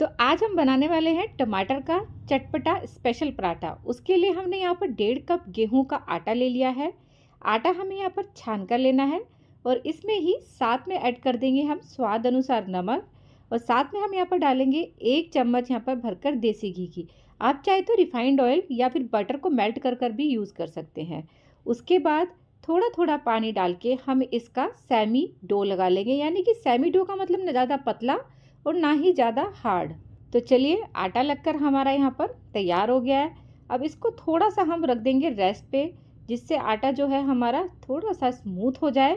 तो आज हम बनाने वाले हैं टमाटर का चटपटा स्पेशल पराठा उसके लिए हमने यहाँ पर डेढ़ कप गेहूं का आटा ले लिया है आटा हमें यहाँ पर छान कर लेना है और इसमें ही साथ में ऐड कर देंगे हम स्वाद अनुसार नमक और साथ में हम यहाँ पर डालेंगे एक चम्मच यहाँ पर भरकर देसी घी की आप चाहे तो रिफाइंड ऑयल या फिर बटर को मेल्ट कर कर भी यूज़ कर सकते हैं उसके बाद थोड़ा थोड़ा पानी डाल के हम इसका सेमी डो लगा लेंगे यानी कि सेमी डो का मतलब ना ज़्यादा पतला और ना ही ज़्यादा हार्ड तो चलिए आटा लगकर हमारा यहाँ पर तैयार हो गया है अब इसको थोड़ा सा हम रख देंगे रेस्ट पे जिससे आटा जो है हमारा थोड़ा सा स्मूथ हो जाए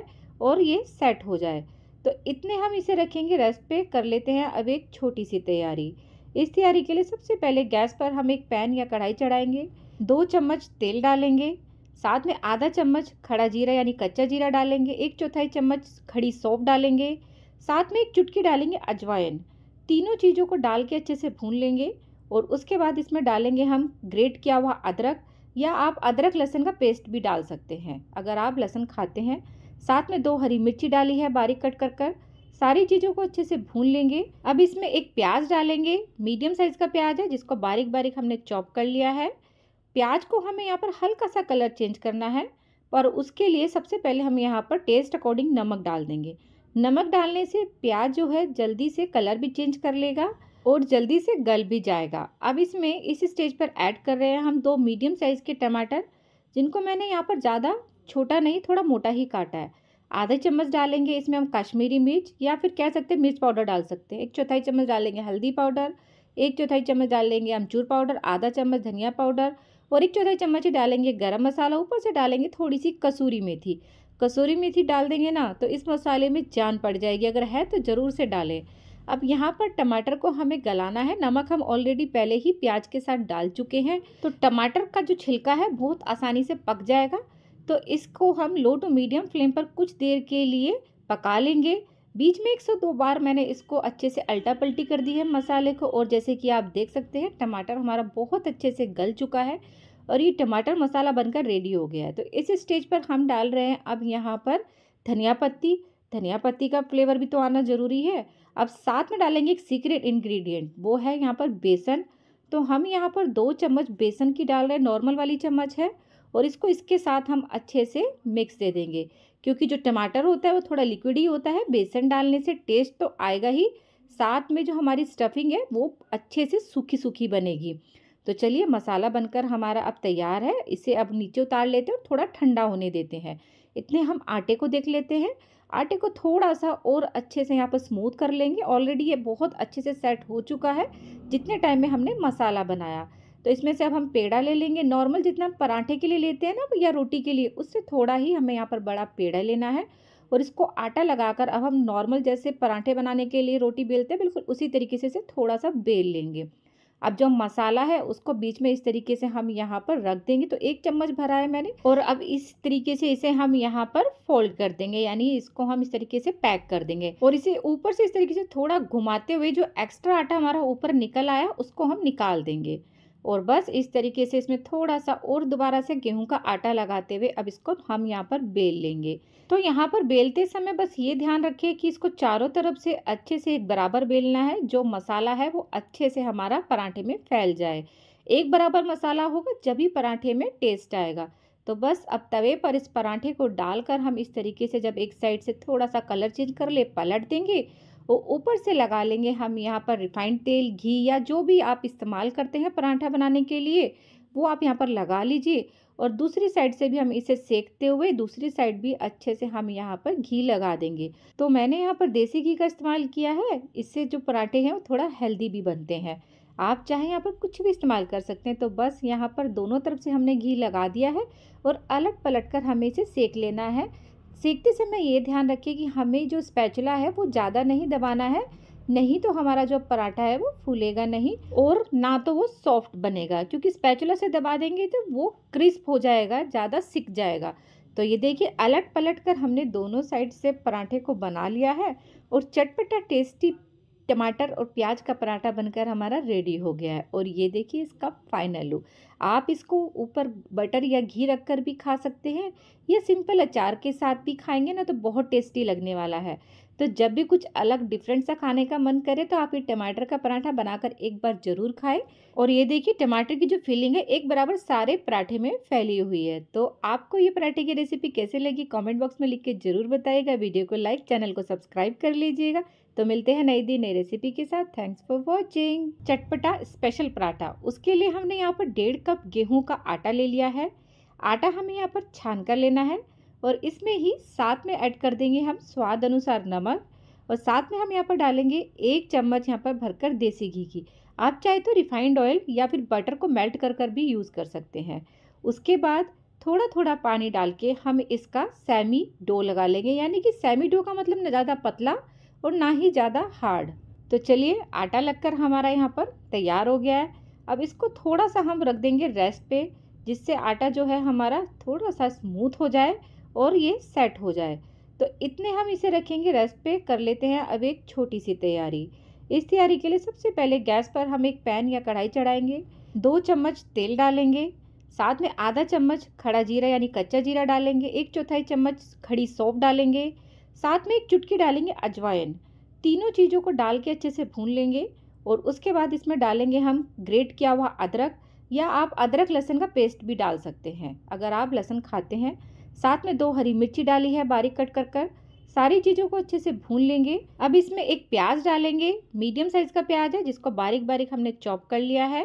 और ये सेट हो जाए तो इतने हम इसे रखेंगे रेस्ट पे कर लेते हैं अब एक छोटी सी तैयारी इस तैयारी के लिए सबसे पहले गैस पर हम एक पैन या कढ़ाई चढ़ाएंगे दो चम्मच तेल डालेंगे साथ में आधा चम्मच खड़ा जीरा यानी कच्चा जीरा डालेंगे एक चौथाई चम्मच खड़ी सौंप डालेंगे साथ में एक चुटकी डालेंगे अजवाइन तीनों चीज़ों को डाल के अच्छे से भून लेंगे और उसके बाद इसमें डालेंगे हम ग्रेट किया हुआ अदरक या आप अदरक लहसन का पेस्ट भी डाल सकते हैं अगर आप लहसन खाते हैं साथ में दो हरी मिर्ची डाली है बारीक कट कर कर सारी चीज़ों को अच्छे से भून लेंगे अब इसमें एक प्याज डालेंगे मीडियम साइज़ का प्याज है जिसको बारीक बारीक हमने चॉप कर लिया है प्याज को हमें यहाँ पर हल्का सा कलर चेंज करना है और उसके लिए सबसे पहले हम यहाँ पर टेस्ट अकॉर्डिंग नमक डाल देंगे नमक डालने से प्याज जो है जल्दी से कलर भी चेंज कर लेगा और जल्दी से गल भी जाएगा अब इसमें इस स्टेज पर ऐड कर रहे हैं हम दो मीडियम साइज़ के टमाटर जिनको मैंने यहाँ पर ज़्यादा छोटा नहीं थोड़ा मोटा ही काटा है आधा चम्मच डालेंगे इसमें हम कश्मीरी मिर्च या फिर कह सकते हैं मिर्च पाउडर डाल सकते हैं एक चौथाई चम्मच डालेंगे हल्दी पाउडर एक चौथाई चम्मच डालेंगे अमचूर पाउडर आधा चम्मच धनिया पाउडर और एक चौथाई चम्मच ही डालेंगे गरम मसाला ऊपर से डालेंगे थोड़ी सी कसूरी मेथी कसूरी मेथी डाल देंगे ना तो इस मसाले में जान पड़ जाएगी अगर है तो ज़रूर से डालें अब यहाँ पर टमाटर को हमें गलाना है नमक हम ऑलरेडी पहले ही प्याज के साथ डाल चुके हैं तो टमाटर का जो छिलका है बहुत आसानी से पक जाएगा तो इसको हम लो टू मीडियम फ्लेम पर कुछ देर के लिए पका लेंगे बीच में एक सौ दो बार मैंने इसको अच्छे से अल्टा पल्टी कर दी है मसाले को और जैसे कि आप देख सकते हैं टमाटर हमारा बहुत अच्छे से गल चुका है और ये टमाटर मसाला बनकर रेडी हो गया है तो इस स्टेज पर हम डाल रहे हैं अब यहाँ पर धनिया पत्ती धनिया पत्ती का फ्लेवर भी तो आना ज़रूरी है अब साथ में डालेंगे एक सीक्रेट इन्ग्रीडियंट वो है यहाँ पर बेसन तो हम यहाँ पर दो चम्मच बेसन की डाल रहे हैं नॉर्मल वाली चम्मच है और इसको इसके साथ हम अच्छे से मिक्स दे देंगे क्योंकि जो टमाटर होता है वो थोड़ा लिक्विड ही होता है बेसन डालने से टेस्ट तो आएगा ही साथ में जो हमारी स्टफिंग है वो अच्छे से सूखी सूखी बनेगी तो चलिए मसाला बनकर हमारा अब तैयार है इसे अब नीचे उतार लेते हैं और थोड़ा ठंडा होने देते हैं इतने हम आटे को देख लेते हैं आटे को थोड़ा सा और अच्छे से यहाँ पर स्मूथ कर लेंगे ऑलरेडी ये बहुत अच्छे से सेट हो चुका है जितने टाइम में हमने मसाला बनाया तो इसमें से अब हम पेड़ा ले लेंगे नॉर्मल जितना हम पराठे के लिए लेते हैं ना या रोटी के लिए उससे थोड़ा ही हमें यहाँ पर बड़ा पेड़ा लेना है और इसको आटा लगाकर अब हम नॉर्मल जैसे पराठे बनाने के लिए रोटी बेलते हैं बिल्कुल उसी तरीके से इसे थोड़ा सा बेल लेंगे अब जो मसाला है उसको बीच में इस तरीके से हम यहाँ पर रख देंगे तो एक चम्मच भरा है मैंने और अब इस तरीके से इसे हम यहाँ पर फोल्ड कर देंगे यानी इसको हम इस तरीके से पैक कर देंगे और इसे ऊपर से इस तरीके से थोड़ा घुमाते हुए जो एक्स्ट्रा आटा हमारा ऊपर निकल आया उसको हम निकाल देंगे और बस इस तरीके से इसमें थोड़ा सा और दोबारा से गेहूं का आटा लगाते हुए अब इसको हम यहाँ पर बेल लेंगे तो यहाँ पर बेलते समय बस ये ध्यान रखिए कि इसको चारों तरफ से अच्छे से एक बराबर बेलना है जो मसाला है वो अच्छे से हमारा पराठे में फैल जाए एक बराबर मसाला होगा जब ही पराठे में टेस्ट आएगा तो बस अब तवे पर इस पराठे को डालकर हम इस तरीके से जब एक साइड से थोड़ा सा कलर चेंज कर ले पलट देंगे और ऊपर से लगा लेंगे हम यहाँ पर रिफाइंड तेल घी या जो भी आप इस्तेमाल करते हैं पराठा बनाने के लिए वो आप यहाँ पर लगा लीजिए और दूसरी साइड से भी हम इसे सेकते हुए दूसरी साइड भी अच्छे से हम यहाँ पर घी लगा देंगे तो मैंने यहाँ पर देसी घी का इस्तेमाल किया है इससे जो पराठे हैं वो थोड़ा हेल्दी भी बनते हैं आप चाहे यहाँ पर कुछ भी इस्तेमाल कर सकते हैं तो बस यहाँ पर दोनों तरफ से हमने घी लगा दिया है और अलट पलट कर हमें इसे सेक लेना है सीखते समय ये ध्यान रखिए कि हमें जो स्पैचुला है वो ज़्यादा नहीं दबाना है नहीं तो हमारा जो पराठा है वो फूलेगा नहीं और ना तो वो सॉफ्ट बनेगा क्योंकि स्पैचुला से दबा देंगे तो वो क्रिस्प हो जाएगा ज़्यादा सिक जाएगा तो ये देखिए अलट पलट कर हमने दोनों साइड से पराठे को बना लिया है और चटपटा टेस्टी टमाटर और प्याज का पराठा बनकर हमारा रेडी हो गया है और ये देखिए इसका फाइनल लुक आप इसको ऊपर बटर या घी रख कर भी खा सकते हैं या सिंपल अचार के साथ भी खाएंगे ना तो बहुत टेस्टी लगने वाला है तो जब भी कुछ अलग डिफरेंट सा खाने का मन करे तो आप ये टमाटर का पराठा बनाकर एक बार ज़रूर खाएं और ये देखिए टमाटर की जो फीलिंग है एक बराबर सारे पराठे में फैली हुई है तो आपको ये पराठे की रेसिपी कैसे लगी कॉमेंट बॉक्स में लिख के ज़रूर बताइएगा वीडियो को लाइक चैनल को सब्सक्राइब कर लीजिएगा तो मिलते हैं नई दी नई रेसिपी के साथ थैंक्स फॉर वॉचिंग चटपटा स्पेशल पराठा उसके लिए हमने यहाँ पर डेढ़ कप गेहूं का आटा ले लिया है आटा हमें यहाँ पर छान कर लेना है और इसमें ही साथ में ऐड कर देंगे हम स्वाद अनुसार नमक और साथ में हम यहाँ पर डालेंगे एक चम्मच यहाँ पर भरकर देसी घी की आप चाहे तो रिफाइंड ऑयल या फिर बटर को मेल्ट कर कर भी यूज़ कर सकते हैं उसके बाद थोड़ा थोड़ा पानी डाल के हम इसका सेमी डो लगा लेंगे यानी कि सेमी डो का मतलब ना ज़्यादा पतला और ना ही ज़्यादा हार्ड तो चलिए आटा लगकर हमारा यहाँ पर तैयार हो गया है अब इसको थोड़ा सा हम रख देंगे रेस्ट पे जिससे आटा जो है हमारा थोड़ा सा स्मूथ हो जाए और ये सेट हो जाए तो इतने हम इसे रखेंगे रेस्ट पे कर लेते हैं अब एक छोटी सी तैयारी इस तैयारी के लिए सबसे पहले गैस पर हम एक पैन या कढ़ाई चढ़ाएंगे दो चम्मच तेल डालेंगे साथ में आधा चम्मच खड़ा जीरा यानी कच्चा जीरा डालेंगे एक चौथाई चम्मच खड़ी सौंफ डालेंगे साथ में एक चुटकी डालेंगे अजवाइन तीनों चीज़ों को डाल के अच्छे से भून लेंगे और उसके बाद इसमें डालेंगे हम ग्रेट किया हुआ अदरक या आप अदरक लहसुन का पेस्ट भी डाल सकते हैं अगर आप लहसुन खाते हैं साथ में दो हरी मिर्ची डाली है बारीक कट कर कर सारी चीज़ों को अच्छे से भून लेंगे अब इसमें एक प्याज डालेंगे मीडियम साइज़ का प्याज है जिसको बारीक बारीक हमने चॉप कर लिया है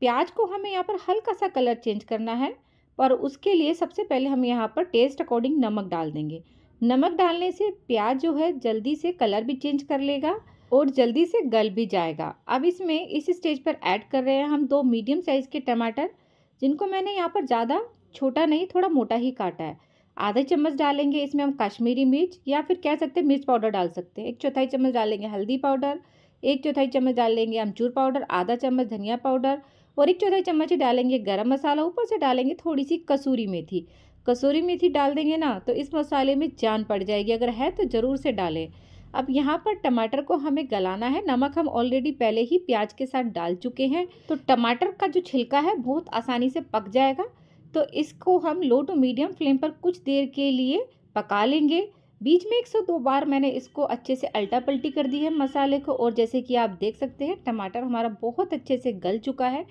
प्याज को हमें यहाँ पर हल्का सा कलर चेंज करना है और उसके लिए सबसे पहले हम यहाँ पर टेस्ट अकॉर्डिंग नमक डाल देंगे नमक डालने से प्याज जो है जल्दी से कलर भी चेंज कर लेगा और जल्दी से गल भी जाएगा अब इसमें इस स्टेज पर ऐड कर रहे हैं हम दो मीडियम साइज़ के टमाटर जिनको मैंने यहाँ पर ज़्यादा छोटा नहीं थोड़ा मोटा ही काटा है आधा चम्मच डालेंगे इसमें हम कश्मीरी मिर्च या फिर कह सकते हैं मिर्च पाउडर डाल सकते हैं एक चौथाई चम्मच डालेंगे हल्दी पाउडर एक चौथाई चम्मच डालेंगे अमचूर पाउडर आधा चम्मच धनिया पाउडर और एक चौथाई चम्मच डालेंगे गरम मसाला ऊपर से डालेंगे थोड़ी सी कसूरी मेथी कसूरी मेथी डाल देंगे ना तो इस मसाले में जान पड़ जाएगी अगर है तो ज़रूर से डालें अब यहाँ पर टमाटर को हमें गलाना है नमक हम ऑलरेडी पहले ही प्याज के साथ डाल चुके हैं तो टमाटर का जो छिलका है बहुत आसानी से पक जाएगा तो इसको हम लो टू मीडियम फ्लेम पर कुछ देर के लिए पका लेंगे बीच में दो बार मैंने इसको अच्छे से अल्टा पल्टी कर दी है मसाले को और जैसे कि आप देख सकते हैं टमाटर हमारा बहुत अच्छे से गल चुका है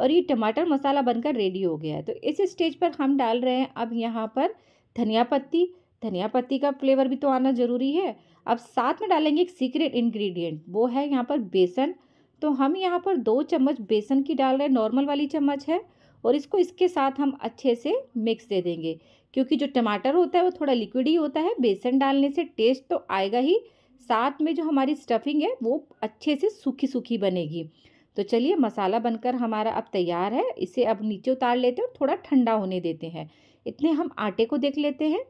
और ये टमाटर मसाला बनकर रेडी हो गया है तो इस स्टेज पर हम डाल रहे हैं अब यहाँ पर धनिया पत्ती धनिया पत्ती का फ्लेवर भी तो आना ज़रूरी है अब साथ में डालेंगे एक सीक्रेट इन्ग्रीडियंट वो है यहाँ पर बेसन तो हम यहाँ पर दो चम्मच बेसन की डाल रहे हैं नॉर्मल वाली चम्मच है और इसको इसके साथ हम अच्छे से मिक्स दे देंगे क्योंकि जो टमाटर होता है वो थोड़ा लिक्विड ही होता है बेसन डालने से टेस्ट तो आएगा ही साथ में जो हमारी स्टफिंग है वो अच्छे से सूखी सूखी बनेगी तो चलिए मसाला बनकर हमारा अब तैयार है इसे अब नीचे उतार लेते हैं और थोड़ा ठंडा होने देते हैं इतने हम आटे को देख लेते हैं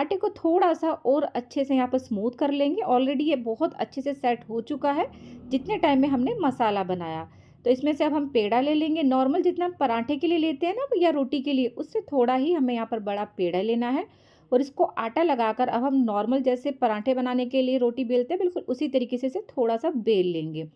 आटे को थोड़ा सा और अच्छे से यहाँ पर स्मूथ कर लेंगे ऑलरेडी ये बहुत अच्छे से सेट हो चुका है जितने टाइम में हमने मसाला बनाया तो इसमें से अब हम पेड़ा ले लेंगे नॉर्मल जितना पराठे के लिए लेते हैं ना या रोटी के लिए उससे थोड़ा ही हमें यहाँ पर बड़ा पेड़ा लेना है और इसको आटा लगाकर अब हम नॉर्मल जैसे पराठे बनाने के लिए रोटी बेलते हैं बिल्कुल उसी तरीके से इसे थोड़ा सा बेल लेंगे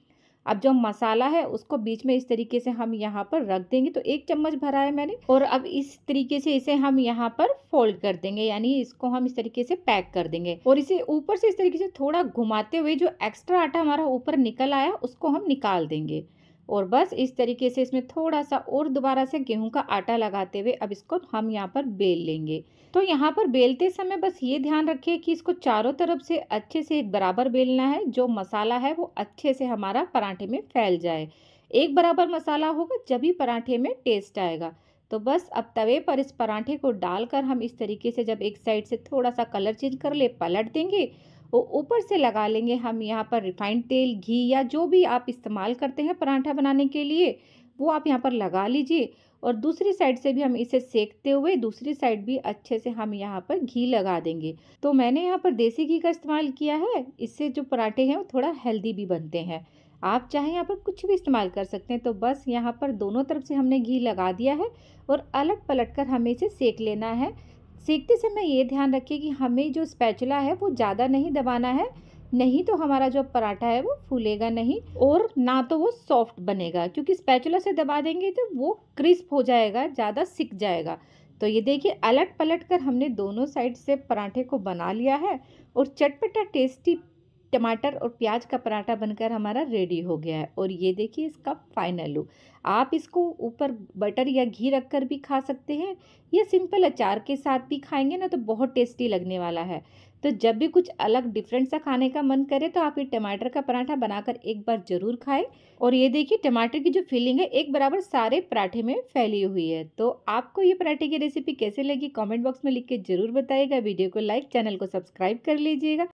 अब जो मसाला है उसको बीच में इस तरीके से हम यहाँ पर रख देंगे तो एक चम्मच भरा है मैंने और अब इस तरीके से इसे हम यहाँ पर फोल्ड कर देंगे यानी इसको हम इस तरीके से पैक कर देंगे और इसे ऊपर से इस तरीके से थोड़ा घुमाते हुए जो एक्स्ट्रा आटा हमारा ऊपर निकल आया उसको हम निकाल देंगे और बस इस तरीके से इसमें थोड़ा सा और दोबारा से गेहूं का आटा लगाते हुए अब इसको हम यहाँ पर बेल लेंगे तो यहाँ पर बेलते समय बस ये ध्यान रखिए कि इसको चारों तरफ से अच्छे से एक बराबर बेलना है जो मसाला है वो अच्छे से हमारा पराठे में फैल जाए एक बराबर मसाला होगा जब ही पराठे में टेस्ट आएगा तो बस अब तवे पर इस पराठे को डालकर हम इस तरीके से जब एक साइड से थोड़ा सा कलर चेंज कर ले पलट देंगे वो ऊपर से लगा लेंगे हम यहाँ पर रिफाइंड तेल घी या जो भी आप इस्तेमाल करते हैं पराठा बनाने के लिए वो आप यहाँ पर लगा लीजिए और दूसरी साइड से भी हम इसे सेकते हुए दूसरी साइड भी अच्छे से हम यहाँ पर घी लगा देंगे तो मैंने यहाँ पर देसी घी का इस्तेमाल किया है इससे जो पराठे हैं वो थोड़ा हेल्दी भी बनते हैं आप चाहे यहाँ पर कुछ भी इस्तेमाल कर सकते हैं तो बस यहाँ पर दोनों तरफ से हमने घी लगा दिया है और अलट पलट कर हमें इसे सेक लेना है सीखते समय ये ध्यान रखिए कि हमें जो स्पैचुला है वो ज़्यादा नहीं दबाना है नहीं तो हमारा जो पराठा है वो फूलेगा नहीं और ना तो वो सॉफ्ट बनेगा क्योंकि स्पैचुला से दबा देंगे तो वो क्रिस्प हो जाएगा ज़्यादा सिक जाएगा तो ये देखिए अलट पलट कर हमने दोनों साइड से पराठे को बना लिया है और चटपटा टेस्टी टमाटर और प्याज का पराठा बनकर हमारा रेडी हो गया है और ये देखिए इसका फाइनल लुक आप इसको ऊपर बटर या घी रखकर भी खा सकते हैं या सिंपल अचार के साथ भी खाएंगे ना तो बहुत टेस्टी लगने वाला है तो जब भी कुछ अलग डिफरेंट सा खाने का मन करे तो आप ये टमाटर का पराठा बनाकर एक बार ज़रूर खाएं और ये देखिए टमाटर की जो फीलिंग है एक बराबर सारे पराठे में फैली हुई है तो आपको ये पराठे की रेसिपी कैसे लगी कमेंट बॉक्स में लिख के ज़रूर बताइएगा वीडियो को लाइक चैनल को सब्सक्राइब कर लीजिएगा